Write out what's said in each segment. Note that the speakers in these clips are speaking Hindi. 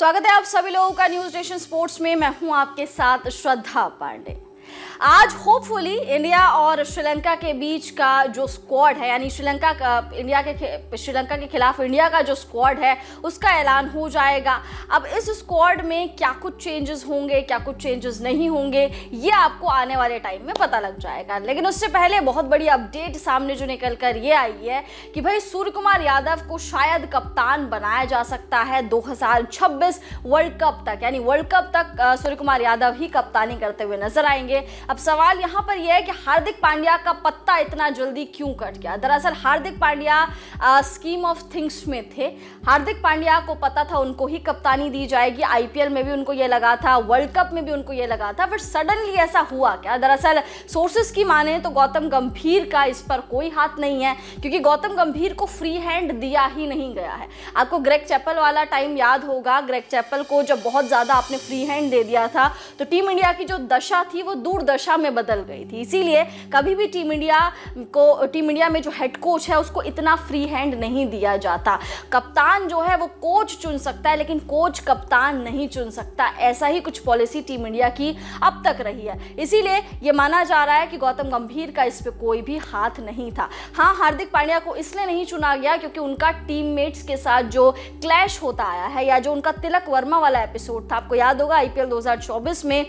स्वागत है आप सभी लोगों का न्यूज स्टेशन स्पोर्ट्स में मैं हूं आपके साथ श्रद्धा पांडे आज होपफुली इंडिया और श्रीलंका के बीच का जो स्क्वाड है यानी श्रीलंका का इंडिया के श्रीलंका के खिलाफ इंडिया का जो स्क्वाड है उसका ऐलान हो जाएगा अब इस स्क्वाड में क्या कुछ चेंजेस होंगे क्या कुछ चेंजेस नहीं होंगे ये आपको आने वाले टाइम में पता लग जाएगा लेकिन उससे पहले बहुत बड़ी अपडेट सामने जो निकल कर ये आई है कि भाई सूर्य कुमार यादव को शायद कप्तान बनाया जा सकता है दो वर्ल्ड कप तक यानी वर्ल्ड कप तक सूर्य कुमार यादव ही कप्तानी करते हुए नजर आएंगे अब सवाल यहाँ पर यह है कि हार्दिक पांड्या का पत्ता इतना जल्दी क्यों कट गया दरअसल Hardik Pandya scheme of things में थे हार्दिक पांड्या को पता था उनको ही कप्तानी दी जाएगी आईपीएल में भी उनको यह लगा था वर्ल्ड कप में भी उनको ये लगा था फिर सडनली ऐसा हुआ क्या दरअसल सोर्सेस की माने तो गौतम गंभीर का इस पर कोई हाथ नहीं है क्योंकि गौतम गंभीर को फ्री हैंड दिया ही नहीं गया है आपको ग्रेक चैपल वाला टाइम याद होगा ग्रेक चैपल को जब बहुत ज़्यादा आपने फ्री हैंड दे दिया था तो टीम इंडिया की जो दशा थी वो दूरदर्शन दशा में बदल गई थी इसीलिए कभी भी टीम इंडिया को टीम इंडिया में जो हेड कोच है उसको इतना फ्री हैंड नहीं दिया जाता कप्तान जो है वो कोच चुन सकता है लेकिन कोच कप्तान नहीं चुन सकता ऐसा ही कुछ पॉलिसी टीम इंडिया की अब तक रही है इसीलिए ये माना जा रहा है कि गौतम गंभीर का इस पर कोई भी हाथ नहीं था हाँ हार्दिक पांड्या को इसलिए नहीं चुना गया क्योंकि उनका टीम के साथ जो क्लैश होता आया है या जो उनका तिलक वर्मा वाला एपिसोड था आपको याद होगा आईपीएल 2024 में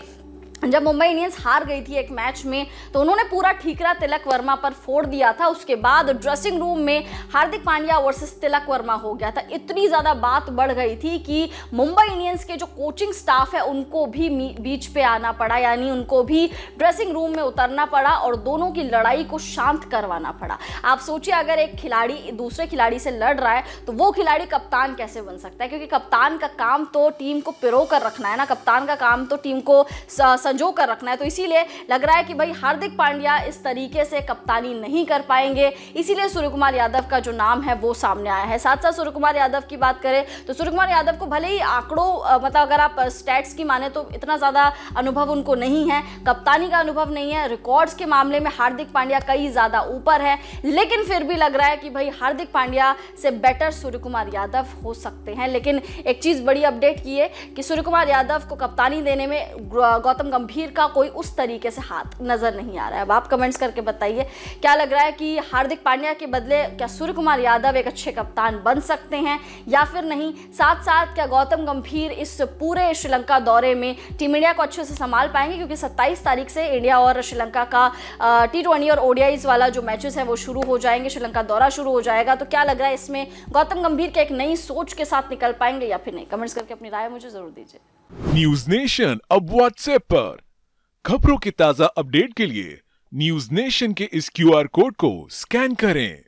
जब मुंबई इंडियंस हार गई थी एक मैच में तो उन्होंने पूरा ठीकरा तिलक वर्मा पर फोड़ दिया था उसके बाद ड्रेसिंग रूम में हार्दिक पांड्या वर्सेस तिलक वर्मा हो गया था इतनी ज़्यादा बात बढ़ गई थी कि मुंबई इंडियंस के जो कोचिंग स्टाफ है उनको भी बीच पे आना पड़ा यानी उनको भी ड्रेसिंग रूम में उतरना पड़ा और दोनों की लड़ाई को शांत करवाना पड़ा आप सोचिए अगर एक खिलाड़ी दूसरे खिलाड़ी से लड़ रहा है तो वो खिलाड़ी कप्तान कैसे बन सकता है क्योंकि कप्तान का काम तो टीम को पिरो कर रखना है ना कप्तान का काम तो टीम को संजो कर रखना है तो इसीलिए लग रहा है कि भाई हार्दिक पांड्या इस तरीके से कप्तानी नहीं कर पाएंगे इसीलिए सूर्य कुमार यादव का जो नाम है वो सामने आया है साथ साथ सूर्य कुमार यादव की बात करें तो सूर्य कुमार यादव को भले ही आंकड़ों मतलब अगर आप स्टैट्स की माने तो इतना ज़्यादा अनुभव उनको नहीं है कप्तानी का अनुभव नहीं है रिकॉर्ड्स के मामले में हार्दिक पांड्या कई ज़्यादा ऊपर है लेकिन फिर भी लग रहा है कि भाई हार्दिक पांड्या से बेटर सूर्य कुमार यादव हो सकते हैं लेकिन एक चीज़ बड़ी अपडेट की है कि सूर्य कुमार यादव को कप्तानी देने में गौतम गंभीर का कोई उस तरीके से हाथ नज़र नहीं आ रहा है अब आप कमेंट्स करके बताइए क्या लग रहा है कि हार्दिक पांड्या के बदले क्या सूर्य कुमार यादव एक अच्छे कप्तान बन सकते हैं या फिर नहीं साथ साथ क्या गौतम गंभीर इस पूरे श्रीलंका दौरे में टीम इंडिया को अच्छे से संभाल पाएंगे क्योंकि सत्ताईस तारीख से इंडिया और श्रीलंका का टी ट्वेंटी और ओडियाईज वाला जो मैचेस है वो शुरू हो जाएंगे श्रीलंका दौरा शुरू हो जाएगा तो क्या लग रहा है इसमें गौतम गंभीर के एक नई सोच के साथ निकल पाएंगे या फिर नहीं कमेंट्स करके अपनी राय मुझे ज़रूर दीजिए न्यूज नेशन अब व्हाट्सएप पर खबरों के ताजा अपडेट के लिए न्यूज नेशन के इस क्यूआर कोड को स्कैन करें